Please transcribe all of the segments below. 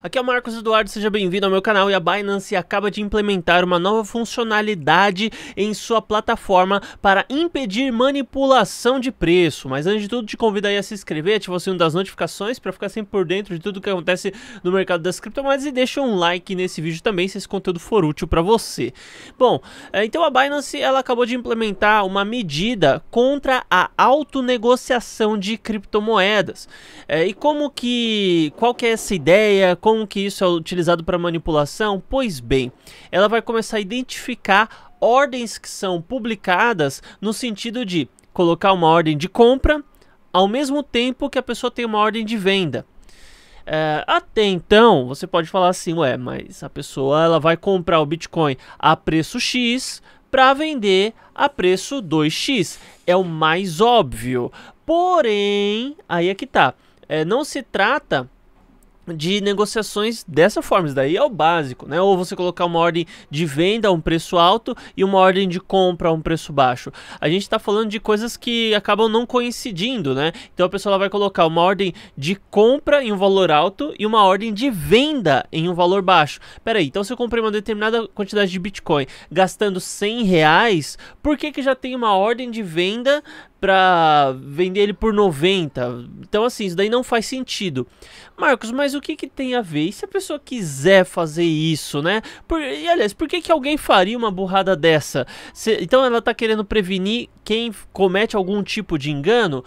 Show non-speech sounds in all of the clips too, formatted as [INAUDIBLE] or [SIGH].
Aqui é o Marcos Eduardo, seja bem-vindo ao meu canal e a Binance acaba de implementar uma nova funcionalidade em sua plataforma para impedir manipulação de preço. Mas antes de tudo, te convido aí a se inscrever, ativar o sininho das notificações para ficar sempre por dentro de tudo que acontece no mercado das criptomoedas e deixa um like nesse vídeo também se esse conteúdo for útil para você. Bom, eh, então a Binance ela acabou de implementar uma medida contra a autonegociação de criptomoedas. Eh, e como que, qual que é essa ideia? Como que isso é utilizado para manipulação? Pois bem, ela vai começar a identificar ordens que são publicadas no sentido de colocar uma ordem de compra ao mesmo tempo que a pessoa tem uma ordem de venda. É, até então, você pode falar assim, ué, mas a pessoa ela vai comprar o Bitcoin a preço X para vender a preço 2x. É o mais óbvio. Porém, aí é que tá. É, não se trata de negociações dessa forma. Isso daí é o básico, né? Ou você colocar uma ordem de venda a um preço alto e uma ordem de compra a um preço baixo. A gente está falando de coisas que acabam não coincidindo, né? Então a pessoa vai colocar uma ordem de compra em um valor alto e uma ordem de venda em um valor baixo. Peraí, então se eu comprei uma determinada quantidade de Bitcoin gastando 100 reais, por que, que já tem uma ordem de venda para vender ele por 90. Então, assim, isso daí não faz sentido. Marcos, mas o que, que tem a ver? E se a pessoa quiser fazer isso, né? Por, e aliás, por que, que alguém faria uma burrada dessa? Se, então, ela tá querendo prevenir quem comete algum tipo de engano?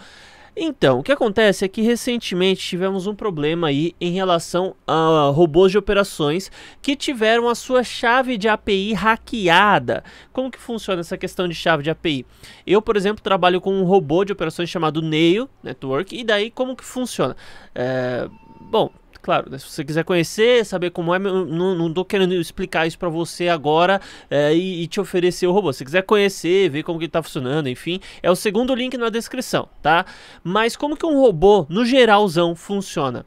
Então, o que acontece é que recentemente tivemos um problema aí em relação a robôs de operações que tiveram a sua chave de API hackeada. Como que funciona essa questão de chave de API? Eu, por exemplo, trabalho com um robô de operações chamado Neo Network, e daí como que funciona? É, bom, Claro, né, se você quiser conhecer, saber como é, não, não tô querendo explicar isso para você agora é, e, e, te oferecer o robô. Se quiser conhecer, ver como que ele tá funcionando, enfim, é o segundo link na descrição, tá? Mas como que um robô, no geralzão, funciona?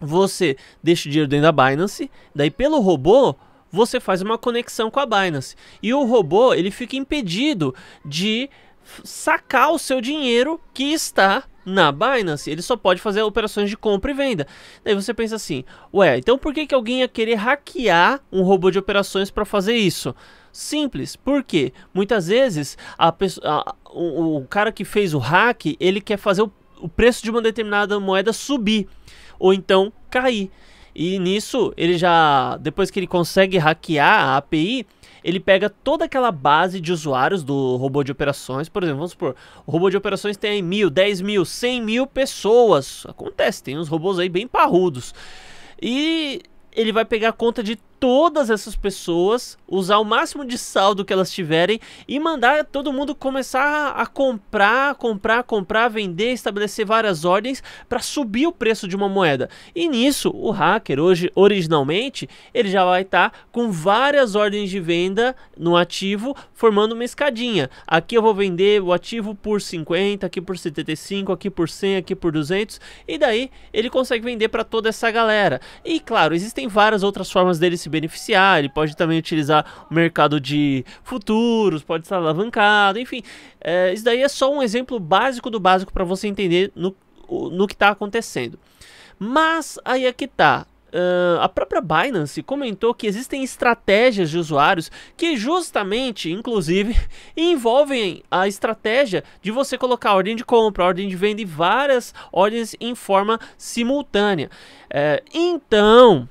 Você deixa o dinheiro dentro da Binance, daí pelo robô você faz uma conexão com a Binance. E o robô, ele fica impedido de sacar o seu dinheiro que está na Binance, ele só pode fazer operações de compra e venda. Daí você pensa assim, ué, então por que, que alguém ia querer hackear um robô de operações para fazer isso? Simples, porque muitas vezes a pessoa, o, o cara que fez o hack, ele quer fazer o, o preço de uma determinada moeda subir ou então cair. E nisso, ele já, depois que ele consegue hackear a API, ele pega toda aquela base de usuários do robô de operações. Por exemplo, vamos supor, o robô de operações tem mil, dez mil, cem mil pessoas. Acontece, tem uns robôs aí bem parrudos. E ele vai pegar conta de todas essas pessoas, usar o máximo de saldo que elas tiverem e mandar todo mundo começar a comprar, comprar, comprar, vender, estabelecer várias ordens para subir o preço de uma moeda. E nisso, o hacker hoje, originalmente, ele já vai estar tá com várias ordens de venda no ativo, formando uma escadinha. Aqui eu vou vender o ativo por 50, aqui por 75, aqui por 100, aqui por 200, e daí ele consegue vender para toda essa galera. E claro, existem várias outras formas dele se beneficiar, ele pode também utilizar o mercado de futuros, pode estar alavancado, enfim. É, isso daí é só um exemplo básico do básico para você entender no, no que está acontecendo. Mas aí é que tá. Uh, a própria Binance comentou que existem estratégias de usuários que justamente, inclusive, [LAUGHS] envolvem a estratégia de você colocar ordem de compra, ordem de venda e várias ordens em forma simultânea. Uh, então,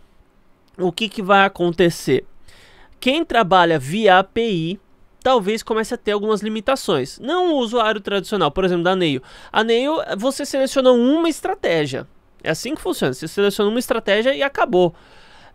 o que, que vai acontecer? Quem trabalha via API talvez comece a ter algumas limitações. Não o usuário tradicional, por exemplo, da Neio. A Neio, você seleciona uma estratégia. É assim que funciona. Você seleciona uma estratégia e acabou.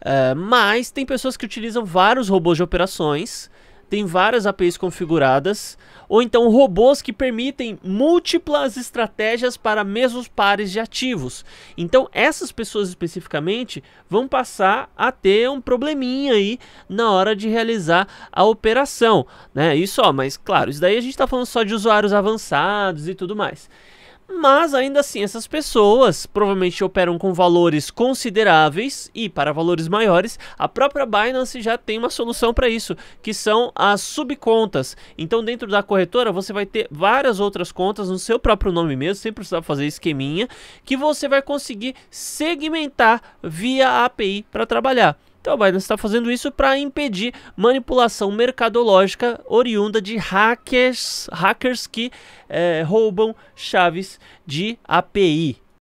É, mas tem pessoas que utilizam vários robôs de operações tem várias APIs configuradas, ou então robôs que permitem múltiplas estratégias para mesmos pares de ativos. Então, essas pessoas especificamente vão passar a ter um probleminha aí na hora de realizar a operação, né? Isso, ó, mas claro, isso daí a gente está falando só de usuários avançados e tudo mais. Mas ainda assim, essas pessoas provavelmente operam com valores consideráveis e para valores maiores, a própria Binance já tem uma solução para isso, que são as subcontas. Então, dentro da corretora, você vai ter várias outras contas no seu próprio nome mesmo, sem precisar fazer esqueminha, que você vai conseguir segmentar via API para trabalhar. Então, Biden está fazendo isso para impedir manipulação mercadológica oriunda de hackers, hackers que é, roubam chaves de API.